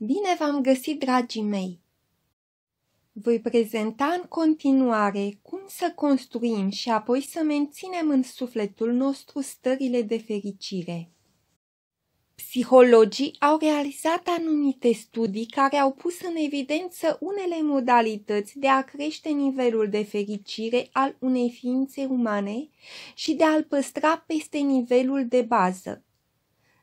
Bine v-am găsit, dragii mei! Voi prezenta în continuare cum să construim și apoi să menținem în sufletul nostru stările de fericire. Psihologii au realizat anumite studii care au pus în evidență unele modalități de a crește nivelul de fericire al unei ființe umane și de a-l păstra peste nivelul de bază.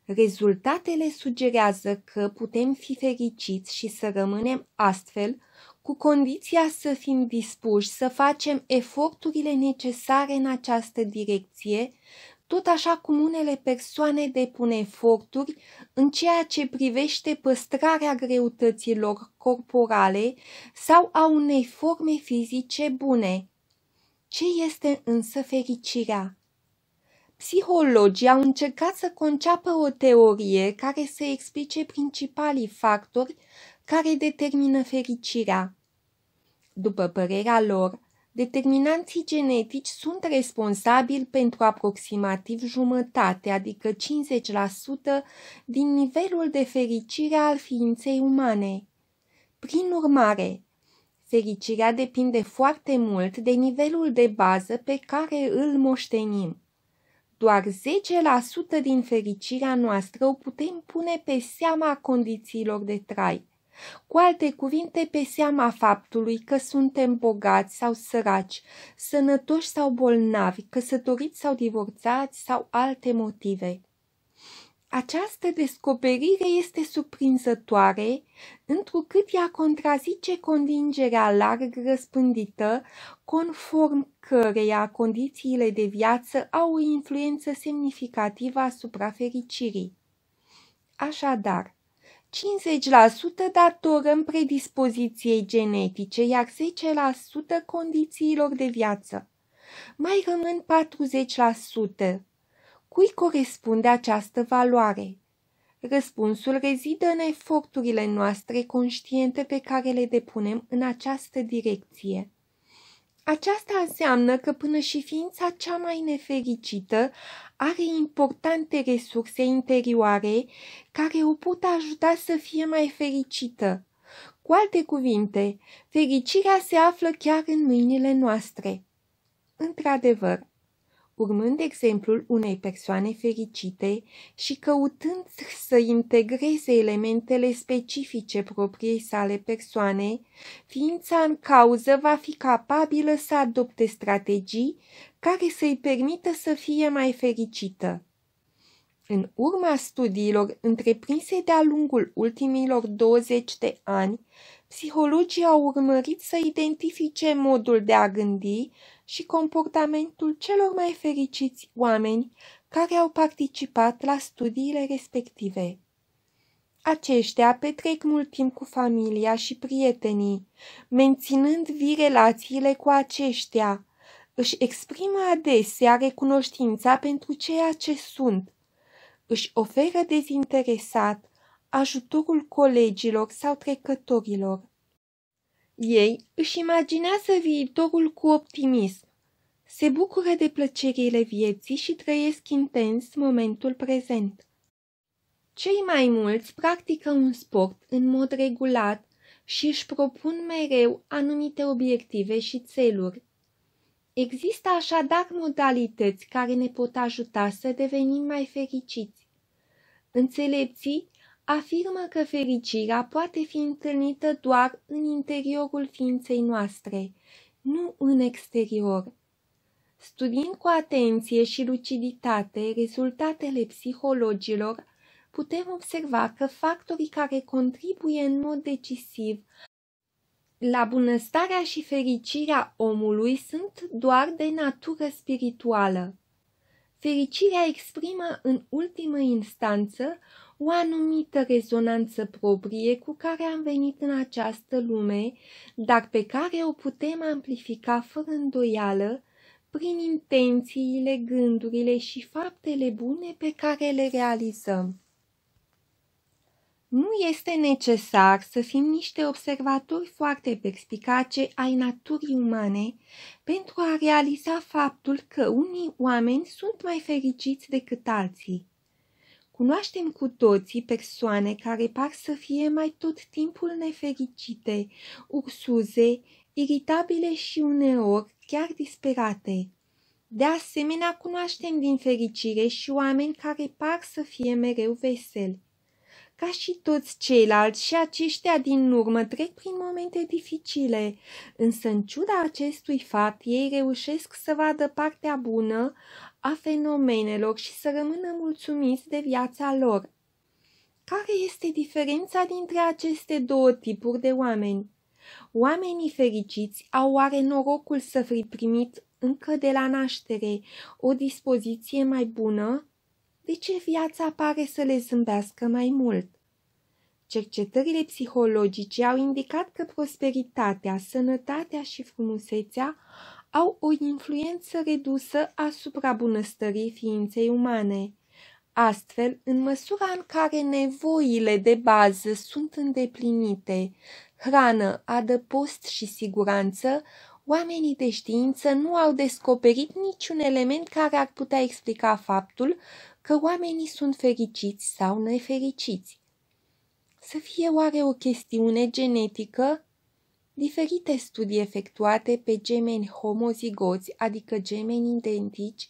Rezultatele sugerează că putem fi fericiți și să rămânem astfel, cu condiția să fim dispuși să facem eforturile necesare în această direcție, tot așa cum unele persoane depun eforturi în ceea ce privește păstrarea greutăților corporale sau a unei forme fizice bune. Ce este însă fericirea? Psihologii au încercat să conceapă o teorie care să explice principalii factori care determină fericirea. După părerea lor, determinanții genetici sunt responsabili pentru aproximativ jumătate, adică 50% din nivelul de fericire al ființei umane. Prin urmare, fericirea depinde foarte mult de nivelul de bază pe care îl moștenim. Doar 10% din fericirea noastră o putem pune pe seama condițiilor de trai. Cu alte cuvinte, pe seama faptului că suntem bogați sau săraci, sănătoși sau bolnavi, căsătoriți sau divorțați sau alte motive. Această descoperire este surprinzătoare, întrucât ea contrazice convingerea larg răspândită, conform căreia condițiile de viață au o influență semnificativă asupra fericirii. Așadar, 50% datorăm predispoziției genetice, iar 10% condițiilor de viață. Mai rămân 40%, Cui corespunde această valoare? Răspunsul rezidă în eforturile noastre conștiente pe care le depunem în această direcție. Aceasta înseamnă că până și ființa cea mai nefericită are importante resurse interioare care o pot ajuta să fie mai fericită. Cu alte cuvinte, fericirea se află chiar în mâinile noastre. Într-adevăr, urmând exemplul unei persoane fericite și căutând să integreze elementele specifice propriei sale persoane, ființa în cauză va fi capabilă să adopte strategii care să-i permită să fie mai fericită. În urma studiilor întreprinse de-a lungul ultimilor 20 de ani, psihologii au urmărit să identifice modul de a gândi și comportamentul celor mai fericiți oameni care au participat la studiile respective. Aceștia petrec mult timp cu familia și prietenii, menținând vii relațiile cu aceștia, își exprimă adesea recunoștința pentru ceea ce sunt, își oferă dezinteresat ajutorul colegilor sau trecătorilor ei își imaginează viitorul cu optimism. Se bucură de plăcerile vieții și trăiesc intens momentul prezent. Cei mai mulți practică un sport în mod regulat și își propun mereu anumite obiective și țeluri. Există așadar modalități care ne pot ajuta să devenim mai fericiți. Înțelepții afirmă că fericirea poate fi întâlnită doar în interiorul ființei noastre, nu în exterior. Studiind cu atenție și luciditate rezultatele psihologilor, putem observa că factorii care contribuie în mod decisiv la bunăstarea și fericirea omului sunt doar de natură spirituală. Fericirea exprimă în ultimă instanță o anumită rezonanță proprie cu care am venit în această lume, dar pe care o putem amplifica fără îndoială prin intențiile, gândurile și faptele bune pe care le realizăm. Nu este necesar să fim niște observatori foarte perspicace ai naturii umane pentru a realiza faptul că unii oameni sunt mai fericiți decât alții. Cunoaștem cu toții persoane care par să fie mai tot timpul nefericite, ursuze, iritabile și uneori chiar disperate. De asemenea, cunoaștem din fericire și oameni care par să fie mereu veseli. Ca și toți ceilalți și aceștia din urmă trec prin momente dificile, însă în ciuda acestui fapt ei reușesc să vadă partea bună a fenomenelor și să rămână mulțumiți de viața lor. Care este diferența dintre aceste două tipuri de oameni? Oamenii fericiți au oare norocul să fi primit încă de la naștere o dispoziție mai bună de ce viața pare să le zâmbească mai mult. Cercetările psihologice au indicat că prosperitatea, sănătatea și frumusețea au o influență redusă asupra bunăstării ființei umane. Astfel, în măsura în care nevoile de bază sunt îndeplinite, hrană, adăpost și siguranță, oamenii de știință nu au descoperit niciun element care ar putea explica faptul că oamenii sunt fericiți sau nefericiți. Să fie oare o chestiune genetică? Diferite studii efectuate pe gemeni homozigoți, adică gemeni identici,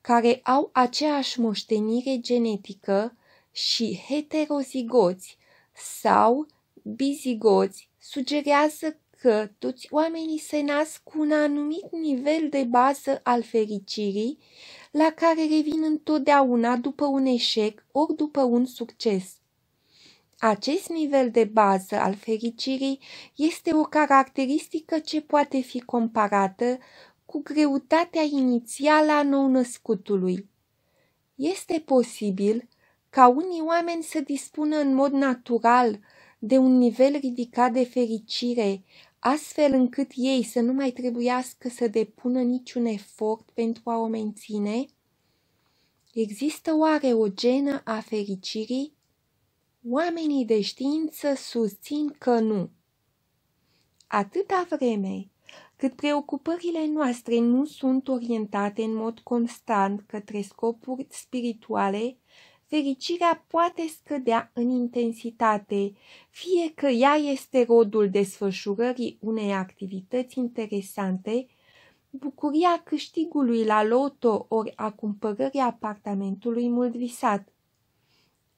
care au aceeași moștenire genetică și heterozigoți sau bizigoți, sugerează că toți oamenii se nasc cu un anumit nivel de bază al fericirii, la care revin întotdeauna după un eșec ori după un succes. Acest nivel de bază al fericirii este o caracteristică ce poate fi comparată cu greutatea inițială a nou-născutului. Este posibil ca unii oameni să dispună în mod natural de un nivel ridicat de fericire, astfel încât ei să nu mai trebuiască să depună niciun efort pentru a o menține? Există oare o genă a fericirii? Oamenii de știință susțin că nu. Atâta vreme cât preocupările noastre nu sunt orientate în mod constant către scopuri spirituale, fericirea poate scădea în intensitate, fie că ea este rodul desfășurării unei activități interesante, bucuria câștigului la loto ori a cumpărării apartamentului mult visat.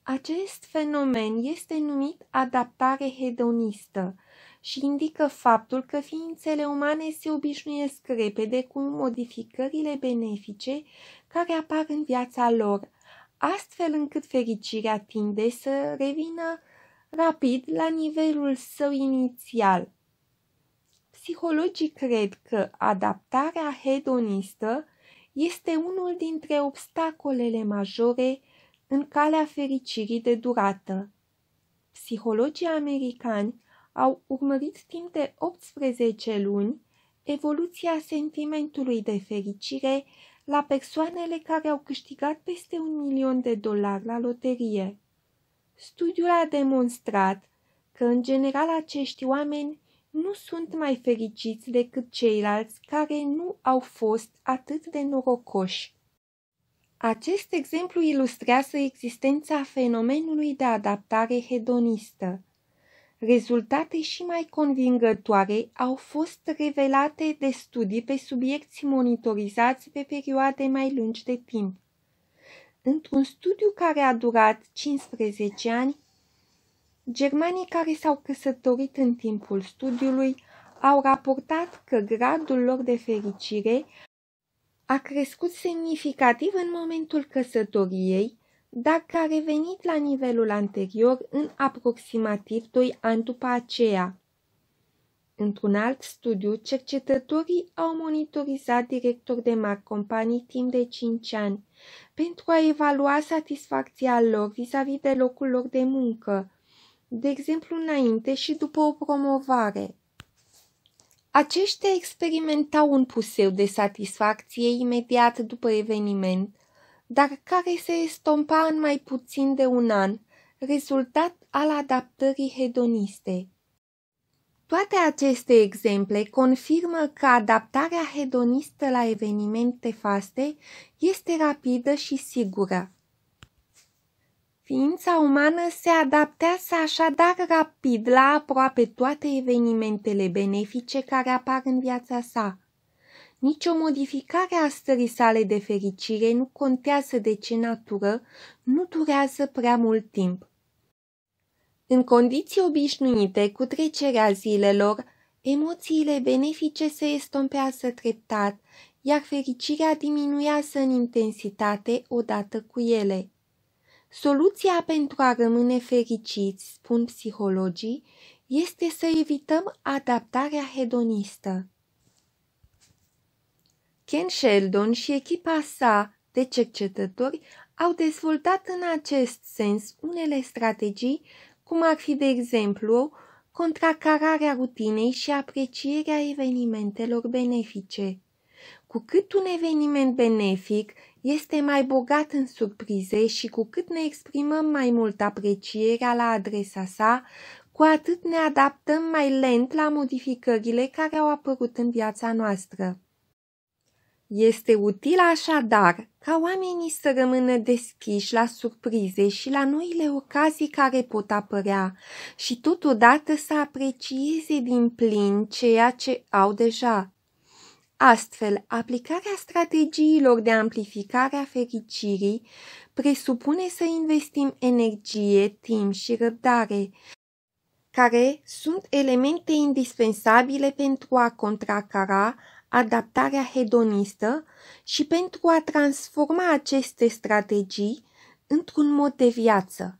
Acest fenomen este numit adaptare hedonistă și indică faptul că ființele umane se obișnuiesc repede cu modificările benefice care apar în viața lor, astfel încât fericirea tinde să revină rapid la nivelul său inițial. Psihologii cred că adaptarea hedonistă este unul dintre obstacolele majore în calea fericirii de durată. Psihologii americani au urmărit timp de 18 luni evoluția sentimentului de fericire la persoanele care au câștigat peste un milion de dolari la loterie. Studiul a demonstrat că, în general, acești oameni nu sunt mai fericiți decât ceilalți care nu au fost atât de norocoși. Acest exemplu ilustrează existența fenomenului de adaptare hedonistă. Rezultate și mai convingătoare au fost revelate de studii pe subiecti monitorizați pe perioade mai lungi de timp. Într-un studiu care a durat 15 ani, germanii care s-au căsătorit în timpul studiului au raportat că gradul lor de fericire a crescut semnificativ în momentul căsătoriei dacă a revenit la nivelul anterior în aproximativ doi ani după aceea. Într-un alt studiu, cercetătorii au monitorizat directori de mari companii timp de 5 ani pentru a evalua satisfacția lor vis-a-vis -vis de locul lor de muncă, de exemplu înainte și după o promovare. Aceștia experimentau un puseu de satisfacție imediat după eveniment, dar care se estompa în mai puțin de un an, rezultat al adaptării hedoniste. Toate aceste exemple confirmă că adaptarea hedonistă la evenimente faste este rapidă și sigură. Ființa umană se adaptează așadar rapid la aproape toate evenimentele benefice care apar în viața sa – nici o modificare a stării sale de fericire nu contează de ce natură, nu durează prea mult timp. În condiții obișnuite cu trecerea zilelor, emoțiile benefice se estompează treptat, iar fericirea diminuează în intensitate odată cu ele. Soluția pentru a rămâne fericiți, spun psihologii, este să evităm adaptarea hedonistă. Ken Sheldon și echipa sa de cercetători au dezvoltat în acest sens unele strategii, cum ar fi, de exemplu, contracararea rutinei și aprecierea evenimentelor benefice. Cu cât un eveniment benefic este mai bogat în surprize și cu cât ne exprimăm mai mult aprecierea la adresa sa, cu atât ne adaptăm mai lent la modificările care au apărut în viața noastră. Este util așadar ca oamenii să rămână deschiși la surprize și la noile ocazii care pot apărea și totodată să aprecieze din plin ceea ce au deja. Astfel, aplicarea strategiilor de amplificare a fericirii presupune să investim energie, timp și răbdare, care sunt elemente indispensabile pentru a contracara adaptarea hedonistă și pentru a transforma aceste strategii într-un mod de viață,